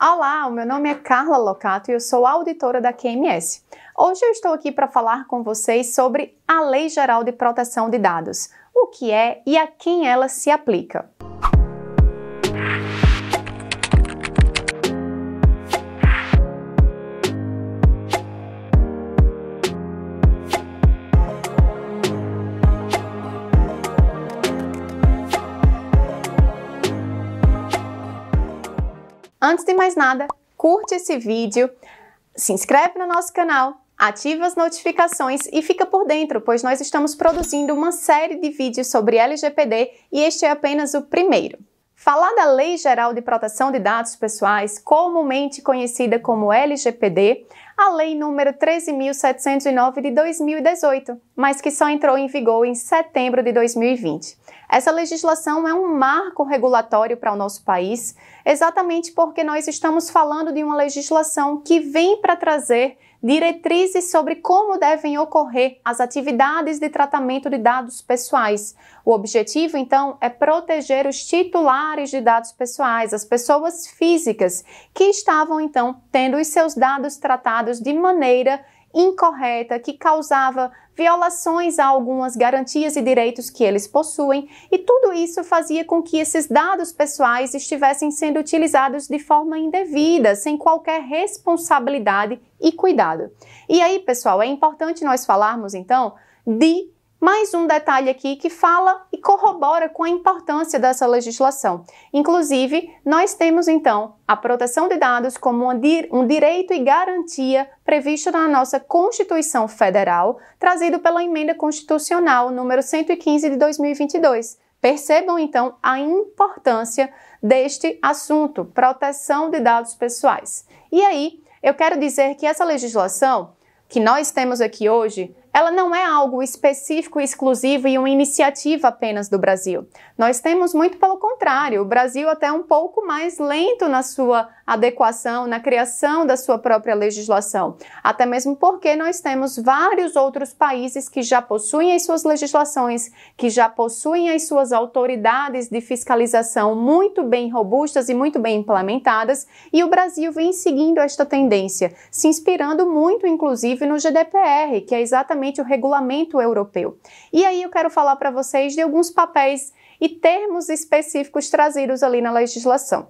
Olá, o meu nome é Carla Locato e eu sou auditora da QMS. Hoje eu estou aqui para falar com vocês sobre a Lei Geral de Proteção de Dados, o que é e a quem ela se aplica. Antes de mais nada, curte esse vídeo, se inscreve no nosso canal, ativa as notificações e fica por dentro, pois nós estamos produzindo uma série de vídeos sobre LGPD e este é apenas o primeiro. Falar da Lei Geral de Proteção de Dados Pessoais, comumente conhecida como LGPD, a Lei número 13709 de 2018, mas que só entrou em vigor em setembro de 2020. Essa legislação é um marco regulatório para o nosso país, exatamente porque nós estamos falando de uma legislação que vem para trazer diretrizes sobre como devem ocorrer as atividades de tratamento de dados pessoais. O objetivo, então, é proteger os titulares de dados pessoais, as pessoas físicas que estavam, então, tendo os seus dados tratados de maneira incorreta, que causava violações a algumas garantias e direitos que eles possuem, e tudo isso fazia com que esses dados pessoais estivessem sendo utilizados de forma indevida, sem qualquer responsabilidade e cuidado. E aí, pessoal, é importante nós falarmos então de mais um detalhe aqui que fala corrobora com a importância dessa legislação. Inclusive, nós temos então a proteção de dados como um direito e garantia previsto na nossa Constituição Federal, trazido pela Emenda Constitucional número 115 de 2022. Percebam então a importância deste assunto, proteção de dados pessoais. E aí, eu quero dizer que essa legislação que nós temos aqui hoje, ela não é algo específico, exclusivo e uma iniciativa apenas do Brasil. Nós temos muito pelo contrário, o Brasil até é um pouco mais lento na sua adequação, na criação da sua própria legislação, até mesmo porque nós temos vários outros países que já possuem as suas legislações, que já possuem as suas autoridades de fiscalização muito bem robustas e muito bem implementadas, e o Brasil vem seguindo esta tendência, se inspirando muito inclusive no GDPR, que é exatamente exatamente o regulamento europeu. E aí eu quero falar para vocês de alguns papéis e termos específicos trazidos ali na legislação.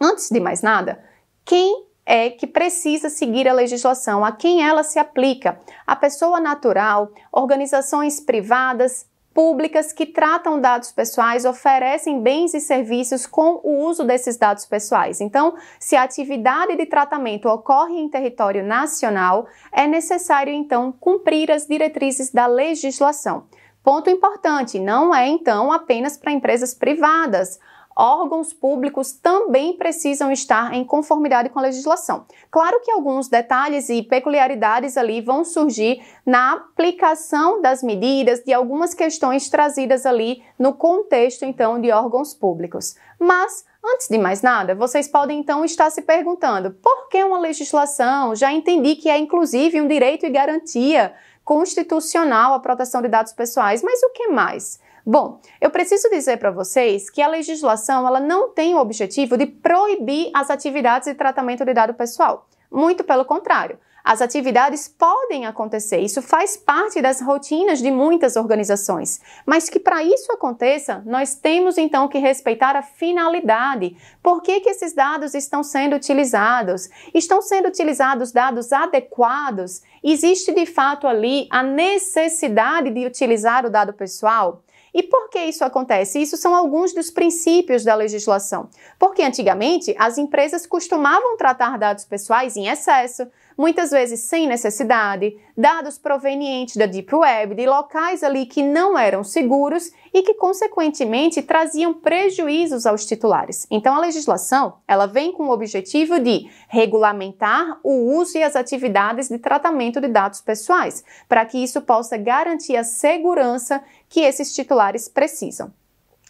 Antes de mais nada, quem é que precisa seguir a legislação, a quem ela se aplica, a pessoa natural, organizações privadas, públicas que tratam dados pessoais oferecem bens e serviços com o uso desses dados pessoais. Então, se a atividade de tratamento ocorre em território nacional, é necessário então cumprir as diretrizes da legislação. Ponto importante, não é então apenas para empresas privadas órgãos públicos também precisam estar em conformidade com a legislação. Claro que alguns detalhes e peculiaridades ali vão surgir na aplicação das medidas, de algumas questões trazidas ali no contexto então de órgãos públicos. Mas Antes de mais nada, vocês podem então estar se perguntando: por que uma legislação? Já entendi que é inclusive um direito e garantia constitucional a proteção de dados pessoais, mas o que mais? Bom, eu preciso dizer para vocês que a legislação ela não tem o objetivo de proibir as atividades de tratamento de dado pessoal. Muito pelo contrário. As atividades podem acontecer, isso faz parte das rotinas de muitas organizações. Mas que para isso aconteça, nós temos então que respeitar a finalidade. Por que, que esses dados estão sendo utilizados? Estão sendo utilizados dados adequados? Existe de fato ali a necessidade de utilizar o dado pessoal? E por que isso acontece? Isso são alguns dos princípios da legislação. Porque antigamente as empresas costumavam tratar dados pessoais em excesso, muitas vezes sem necessidade, dados provenientes da Deep Web, de locais ali que não eram seguros e que consequentemente traziam prejuízos aos titulares. Então a legislação, ela vem com o objetivo de regulamentar o uso e as atividades de tratamento de dados pessoais, para que isso possa garantir a segurança que esses titulares precisam.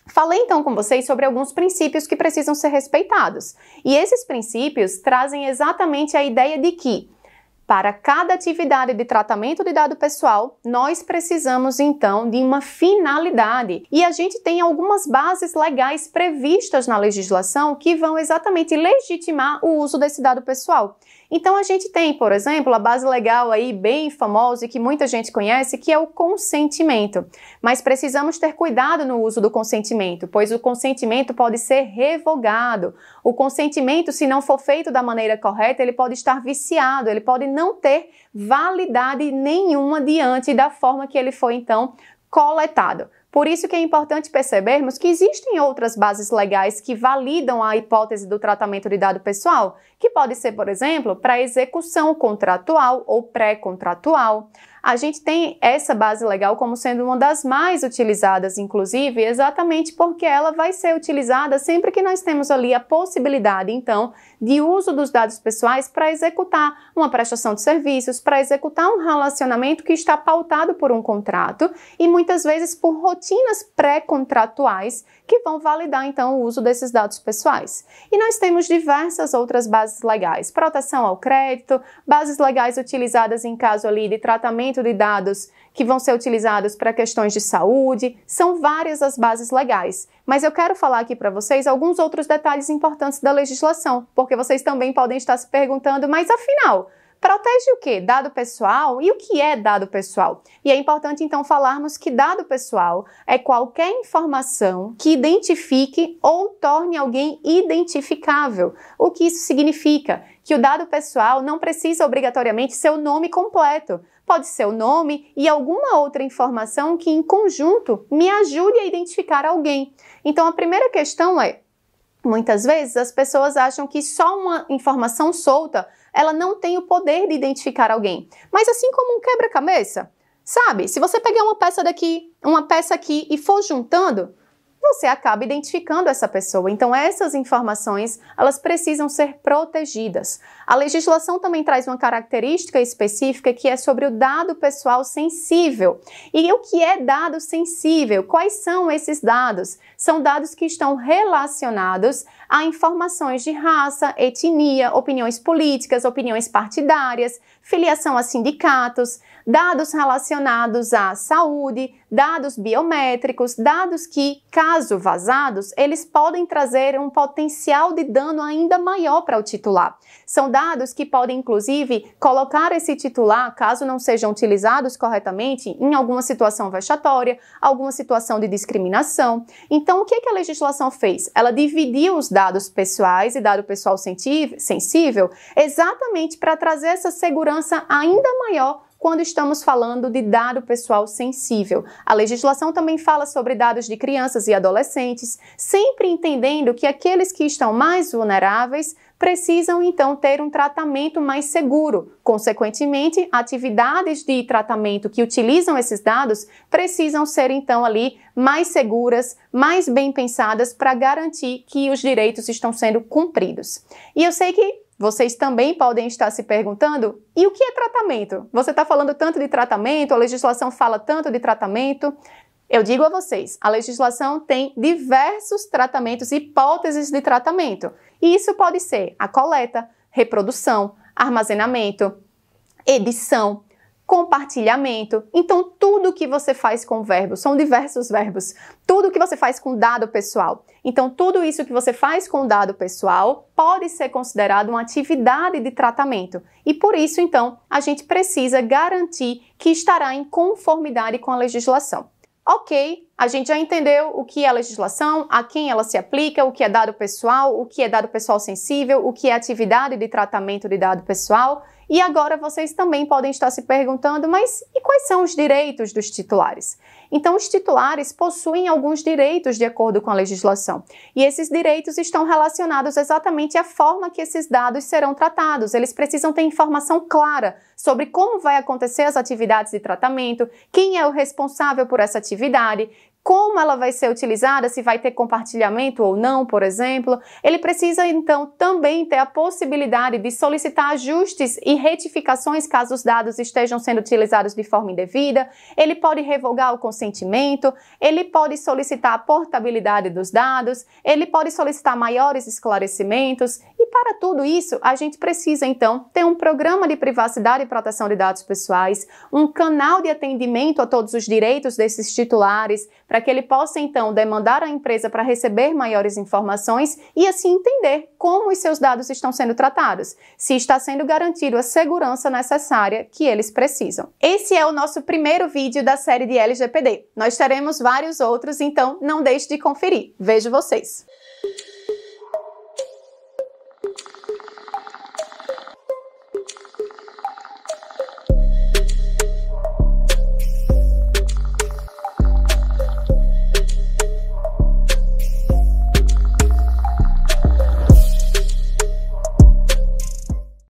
Falei então com vocês sobre alguns princípios que precisam ser respeitados. E esses princípios trazem exatamente a ideia de que para cada atividade de tratamento de dado pessoal, nós precisamos então de uma finalidade. E a gente tem algumas bases legais previstas na legislação que vão exatamente legitimar o uso desse dado pessoal. Então a gente tem, por exemplo, a base legal aí bem famosa e que muita gente conhece, que é o consentimento. Mas precisamos ter cuidado no uso do consentimento, pois o consentimento pode ser revogado. O consentimento, se não for feito da maneira correta, ele pode estar viciado, ele pode não ter validade nenhuma diante da forma que ele foi então coletado. Por isso que é importante percebermos que existem outras bases legais que validam a hipótese do tratamento de dado pessoal, que pode ser, por exemplo, para execução contratual ou pré-contratual a gente tem essa base legal como sendo uma das mais utilizadas, inclusive, exatamente porque ela vai ser utilizada sempre que nós temos ali a possibilidade, então, de uso dos dados pessoais para executar uma prestação de serviços, para executar um relacionamento que está pautado por um contrato e muitas vezes por rotinas pré-contratuais que vão validar então o uso desses dados pessoais. E nós temos diversas outras bases legais, proteção ao crédito, bases legais utilizadas em caso ali de tratamento de dados que vão ser utilizados para questões de saúde, são várias as bases legais. Mas eu quero falar aqui para vocês alguns outros detalhes importantes da legislação, porque vocês também podem estar se perguntando, mas afinal, protege o que? Dado pessoal? E o que é dado pessoal? E é importante então falarmos que dado pessoal é qualquer informação que identifique ou torne alguém identificável. O que isso significa? Que o dado pessoal não precisa obrigatoriamente ser o nome completo. Pode ser o nome e alguma outra informação que, em conjunto, me ajude a identificar alguém. Então, a primeira questão é: muitas vezes as pessoas acham que só uma informação solta ela não tem o poder de identificar alguém. Mas, assim como um quebra-cabeça, sabe? Se você pegar uma peça daqui, uma peça aqui e for juntando, você acaba identificando essa pessoa. Então essas informações, elas precisam ser protegidas. A legislação também traz uma característica específica que é sobre o dado pessoal sensível. E o que é dado sensível? Quais são esses dados? São dados que estão relacionados a informações de raça, etnia, opiniões políticas, opiniões partidárias, filiação a sindicatos, dados relacionados à saúde, dados biométricos, dados que, caso vazados, eles podem trazer um potencial de dano ainda maior para o titular. São dados que podem, inclusive, colocar esse titular, caso não sejam utilizados corretamente, em alguma situação vexatória, alguma situação de discriminação. Então, o que, que a legislação fez? Ela dividiu os dados pessoais e dado pessoal sensível exatamente para trazer essa segurança ainda maior quando estamos falando de dado pessoal sensível. A legislação também fala sobre dados de crianças e adolescentes, sempre entendendo que aqueles que estão mais vulneráveis precisam então ter um tratamento mais seguro. Consequentemente, atividades de tratamento que utilizam esses dados precisam ser então ali mais seguras, mais bem pensadas para garantir que os direitos estão sendo cumpridos. E eu sei que vocês também podem estar se perguntando: e o que é tratamento? Você está falando tanto de tratamento, a legislação fala tanto de tratamento. Eu digo a vocês, a legislação tem diversos tratamentos, hipóteses de tratamento. E isso pode ser a coleta, reprodução, armazenamento, edição, compartilhamento. Então, tudo que você faz com verbos, são diversos verbos, tudo que você faz com dado pessoal. Então, tudo isso que você faz com dado pessoal pode ser considerado uma atividade de tratamento. E por isso, então, a gente precisa garantir que estará em conformidade com a legislação. Ok, a gente já entendeu o que é legislação, a quem ela se aplica, o que é dado pessoal, o que é dado pessoal sensível, o que é atividade de tratamento de dado pessoal e agora vocês também podem estar se perguntando, mas e quais são os direitos dos titulares? Então, os titulares possuem alguns direitos de acordo com a legislação. E esses direitos estão relacionados exatamente à forma que esses dados serão tratados. Eles precisam ter informação clara sobre como vai acontecer as atividades de tratamento, quem é o responsável por essa atividade, como ela vai ser utilizada, se vai ter compartilhamento ou não, por exemplo. Ele precisa então também ter a possibilidade de solicitar ajustes e retificações caso os dados estejam sendo utilizados de forma indevida. Ele pode revogar o consentimento, ele pode solicitar a portabilidade dos dados, ele pode solicitar maiores esclarecimentos e para tudo isso a gente precisa então ter um programa de privacidade e proteção de dados pessoais, um canal de atendimento a todos os direitos desses titulares para que ele possa então demandar a empresa para receber maiores informações e assim entender como os seus dados estão sendo tratados, se está sendo garantido a segurança necessária que eles precisam. Esse é o nosso primeiro vídeo da série de LGPD. Nós teremos vários outros, então não deixe de conferir. Vejo vocês!